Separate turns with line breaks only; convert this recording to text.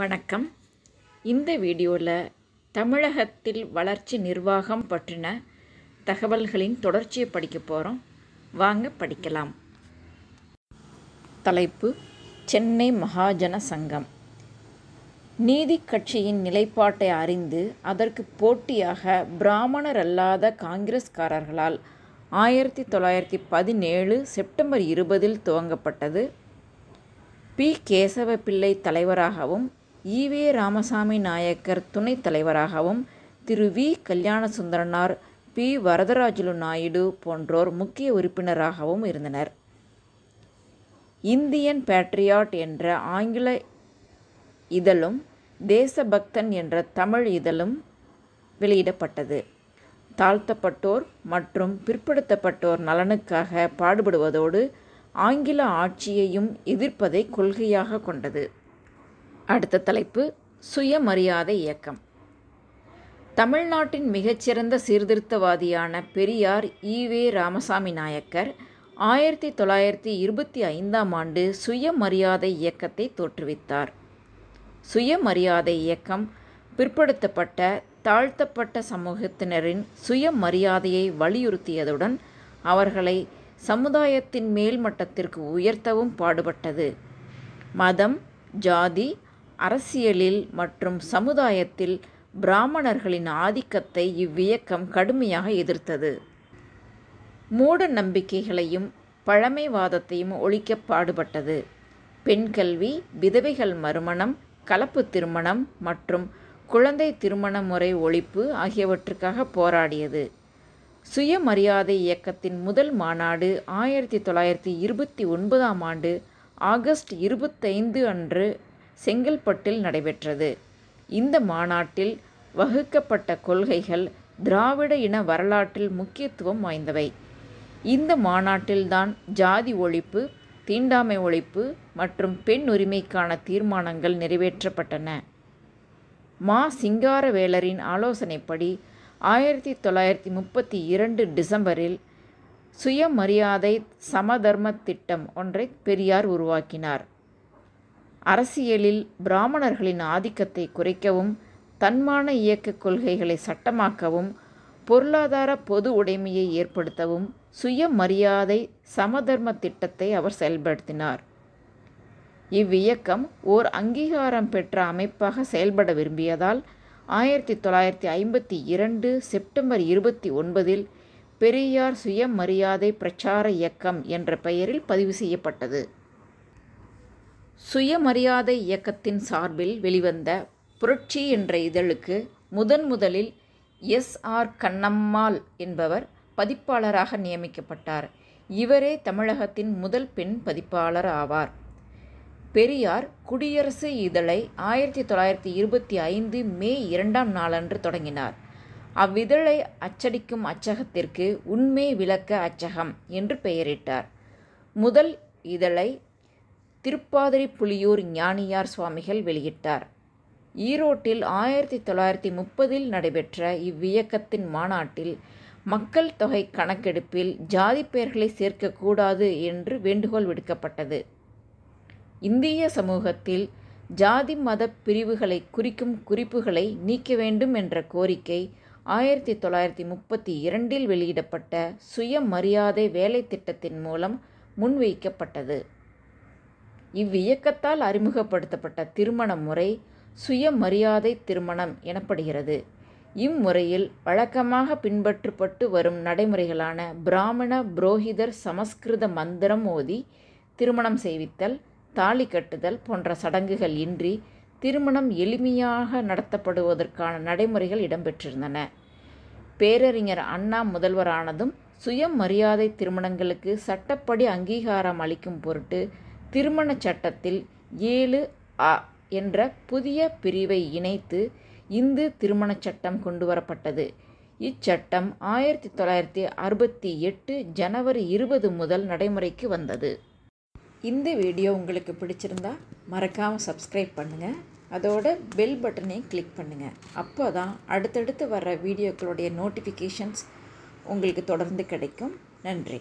வணக்கம் இந்த வீடியோவில் தமிழகத்தில் வளர்ச்சி நிர்வாகம் பற்றின தகவல்களின் தொடர்ச்சியை படிக்க போகிறோம் வாங்க படிக்கலாம் தலைப்பு சென்னை மகாஜன சங்கம் நீதி கட்சியின் நிலைப்பாட்டை அறிந்து அதற்கு போட்டியாக பிராமணர் அல்லாத காங்கிரஸ்காரர்களால் ஆயிரத்தி தொள்ளாயிரத்தி பதினேழு செப்டம்பர் இருபதில் துவங்கப்பட்டது பி கேசவ பிள்ளை தலைவராகவும் ஈவே ராமசாமி நாயக்கர் துணைத் தலைவராகவும் திரு வி கல்யாணசுந்தரனார் பி வரதராஜலு நாயுடு போன்றோர் முக்கிய உறுப்பினராகவும் இருந்தனர் இந்தியன் பேட்ரியாட் என்ற ஆங்கில இதழும் தேசபக்தன் என்ற தமிழ் இதழும் வெளியிடப்பட்டது தாழ்த்தப்பட்டோர் மற்றும் பிற்படுத்தப்பட்டோர் நலனுக்காக பாடுபடுவதோடு ஆங்கில ஆட்சியையும் எதிர்ப்பதை கொள்கையாக கொண்டது அடுத்த தலைப்பு சுயமரியாதை இயக்கம் தமிழ்நாட்டின் மிகச்சிறந்த சீர்திருத்தவாதியான பெரியார் ஈவே ராமசாமி நாயக்கர் ஆயிரத்தி தொள்ளாயிரத்தி இருபத்தி ஐந்தாம் ஆண்டு சுயமரியாதை இயக்கத்தை தோற்றுவித்தார் சுயமரியாதை இயக்கம் பிற்படுத்தப்பட்ட தாழ்த்தப்பட்ட சமூகத்தினரின் சுயமரியாதையை வலியுறுத்தியதுடன் அவர்களை சமுதாயத்தின் மேல்மட்டத்திற்கு உயர்த்தவும் பாடுபட்டது மதம் ஜாதி அரசியலில் மற்றும் சமுதாயத்தில் பிராமணர்களின் ஆதிக்கத்தை இவ்வியக்கம் கடுமையாக எதிர்த்தது மூட நம்பிக்கைகளையும் பழமைவாதத்தையும் ஒழிக்க பாடுபட்டது பெண் கல்வி விதவைகள் மறுமணம் கலப்பு திருமணம் மற்றும் குழந்தை திருமண முறை ஒழிப்பு ஆகியவற்றுக்காக போராடியது சுயமரியாதை இயக்கத்தின் முதல் மாநாடு ஆயிரத்தி தொள்ளாயிரத்தி இருபத்தி ஒன்பதாம் ஆண்டு ஆகஸ்ட் இருபத்தைந்து அன்று செங்கல்பட்டில் நடைபெற்றது இந்த மாநாட்டில் வகுக்கப்பட்ட கொள்கைகள் திராவிட இன வரலாற்றில் முக்கியத்துவம் வாய்ந்தவை இந்த மாநாட்டில்தான் ஜாதி ஒழிப்பு தீண்டாமை ஒழிப்பு மற்றும் பெண் உரிமைக்கான தீர்மானங்கள் நிறைவேற்றப்பட்டன மா சிங்காரவேலரின் ஆலோசனைப்படி ஆயிரத்தி தொள்ளாயிரத்தி முப்பத்தி இரண்டு டிசம்பரில் சுயமரியாதை சமதர்ம திட்டம் ஒன்றை பெரியார் உருவாக்கினார் அரசியலில் பிராமணர்களின் ஆதிக்கத்தை குறைக்கவும் தன்மான இயக்க கொள்கைகளை சட்டமாக்கவும் பொருளாதார பொது உடைமையை ஏற்படுத்தவும் சுயமரியாதை சமதர்ம திட்டத்தை அவர் செயல்படுத்தினார் இவ்வியக்கம் ஓர் அங்கீகாரம் பெற்ற அமைப்பாக செயல்பட விரும்பியதால் ஆயிரத்தி தொள்ளாயிரத்தி ஐம்பத்தி இரண்டு செப்டம்பர் இருபத்தி ஒன்பதில் பெரியார் சுயமரியாதை பிரச்சார இயக்கம் என்ற பெயரில் பதிவு செய்யப்பட்டது சுயமரியாதை இயக்கத்தின் சார்பில் வெளிவந்த புரட்சி என்ற இதழுக்கு முதன் முதலில் எஸ் ஆர் கண்ணம்மாள் என்பவர் பதிப்பாளராக நியமிக்கப்பட்டார் இவரே தமிழகத்தின் முதல் பெண் பதிப்பாளர் ஆவார் பெரியார் குடியரசு இதழை ஆயிரத்தி தொள்ளாயிரத்தி இருபத்தி ஐந்து மே இரண்டாம் நாளன்று தொடங்கினார் அவ்விதழை அச்சடிக்கும் அச்சகத்திற்கு உண்மை விளக்க அச்சகம் என்று பெயரிட்டார் முதல் இதழை திருப்பாதிரி புலியூர் ஞானியார் சுவாமிகள் வெளியிட்டார் ஈரோட்டில் ஆயிரத்தி தொள்ளாயிரத்தி முப்பதில் நடைபெற்ற இவ்வியக்கத்தின் மாநாட்டில் மக்கள் தொகை கணக்கெடுப்பில் ஜாதி பெயர்களை சேர்க்கக்கூடாது என்று வேண்டுகோள் விடுக்கப்பட்டது இந்திய சமூகத்தில் ஜாதி மத பிரிவுகளை குறிக்கும் குறிப்புகளை நீக்க வேண்டும் என்ற கோரிக்கை ஆயிரத்தி தொள்ளாயிரத்தி முப்பத்தி இரண்டில் வெளியிடப்பட்ட சுயமரியாதை வேலை திட்டத்தின் மூலம் முன்வைக்கப்பட்டது இவ்வியக்கத்தால் அறிமுகப்படுத்தப்பட்ட திருமண முறை சுயமரியாதை திருமணம் எனப்படுகிறது இம்முறையில் வழக்கமாக பின்பற்றப்பட்டு வரும் நடைமுறைகளான பிராமண புரோஹிதர் சமஸ்கிருத மந்திரம் ஓதி திருமணம் செய்வித்தல் தாலி கட்டுதல் போன்ற சடங்குகள் இன்றி திருமணம் எளிமையாக நடத்தப்படுவதற்கான நடைமுறைகள் இடம்பெற்றிருந்தன பேரறிஞர் அண்ணா முதல்வரானதும் சுயமரியாதை திருமணங்களுக்கு சட்டப்படி அங்கீகாரம் அளிக்கும் பொருட்டு திருமண சட்டத்தில் ஏழு அ என்ற புதிய பிரிவை இணைத்து இந்து திருமண சட்டம் கொண்டு வரப்பட்டது இச்சட்டம் ஆயிரத்தி தொள்ளாயிரத்தி அறுபத்தி எட்டு ஜனவரி இருபது முதல் நடைமுறைக்கு வந்தது இந்த வீடியோ உங்களுக்கு பிடிச்சிருந்தா மறக்காமல் சப்ஸ்கிரைப் பண்ணுங்கள் அதோட பெல் பட்டனையும் கிளிக் பண்ணுங்கள் அப்போ தான் அடுத்தடுத்து வர்ற வீடியோக்களுடைய நோட்டிஃபிகேஷன்ஸ் உங்களுக்கு தொடர்ந்து கிடைக்கும் நன்றி